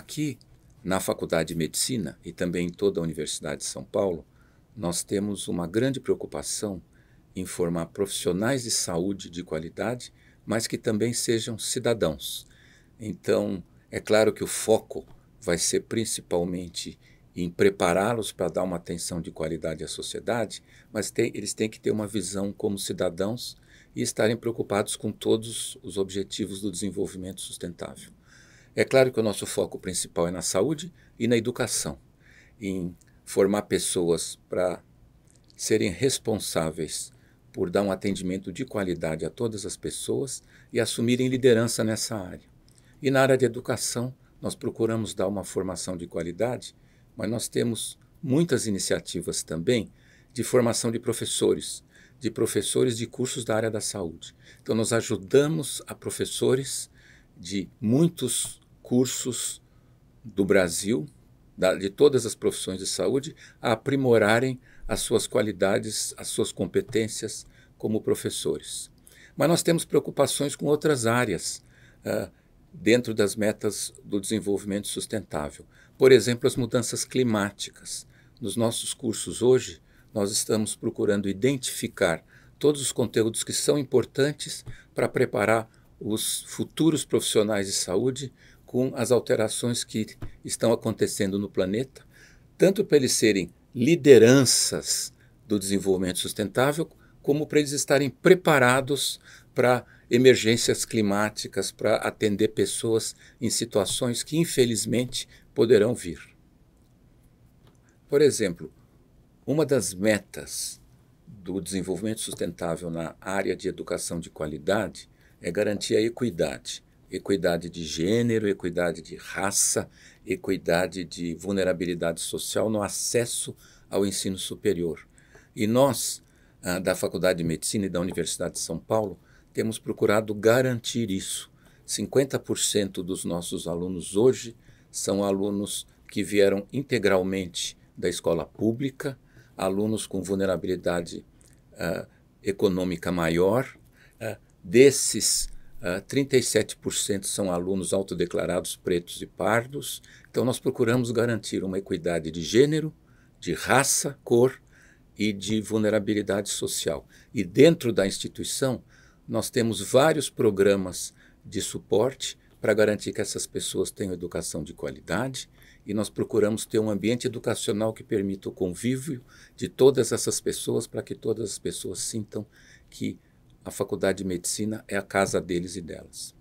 Aqui, na Faculdade de Medicina e também em toda a Universidade de São Paulo, nós temos uma grande preocupação em formar profissionais de saúde de qualidade, mas que também sejam cidadãos. Então, é claro que o foco vai ser principalmente em prepará-los para dar uma atenção de qualidade à sociedade, mas tem, eles têm que ter uma visão como cidadãos e estarem preocupados com todos os objetivos do desenvolvimento sustentável. É claro que o nosso foco principal é na saúde e na educação, em formar pessoas para serem responsáveis por dar um atendimento de qualidade a todas as pessoas e assumirem liderança nessa área. E na área de educação, nós procuramos dar uma formação de qualidade, mas nós temos muitas iniciativas também de formação de professores, de professores de cursos da área da saúde. Então, nós ajudamos a professores de muitos cursos do Brasil, da, de todas as profissões de saúde, a aprimorarem as suas qualidades, as suas competências como professores. Mas nós temos preocupações com outras áreas uh, dentro das metas do desenvolvimento sustentável. Por exemplo, as mudanças climáticas. Nos nossos cursos hoje, nós estamos procurando identificar todos os conteúdos que são importantes para preparar os futuros profissionais de saúde com as alterações que estão acontecendo no planeta, tanto para eles serem lideranças do desenvolvimento sustentável, como para eles estarem preparados para emergências climáticas, para atender pessoas em situações que, infelizmente, poderão vir. Por exemplo, uma das metas do desenvolvimento sustentável na área de educação de qualidade é garantir a equidade equidade de gênero, equidade de raça, equidade de vulnerabilidade social no acesso ao ensino superior. E nós, ah, da Faculdade de Medicina e da Universidade de São Paulo, temos procurado garantir isso. 50% dos nossos alunos hoje são alunos que vieram integralmente da escola pública, alunos com vulnerabilidade uh, econômica maior. Uh, desses, Uh, ah, 37% são alunos autodeclarados pretos e pardos. Então, nós procuramos garantir uma equidade de gênero, de raça, cor e de vulnerabilidade social. E dentro da instituição, nós temos vários programas de suporte para garantir que essas pessoas tenham educação de qualidade e nós procuramos ter um ambiente educacional que permita o convívio de todas essas pessoas para que todas as pessoas sintam que a Faculdade de Medicina é a casa deles e delas.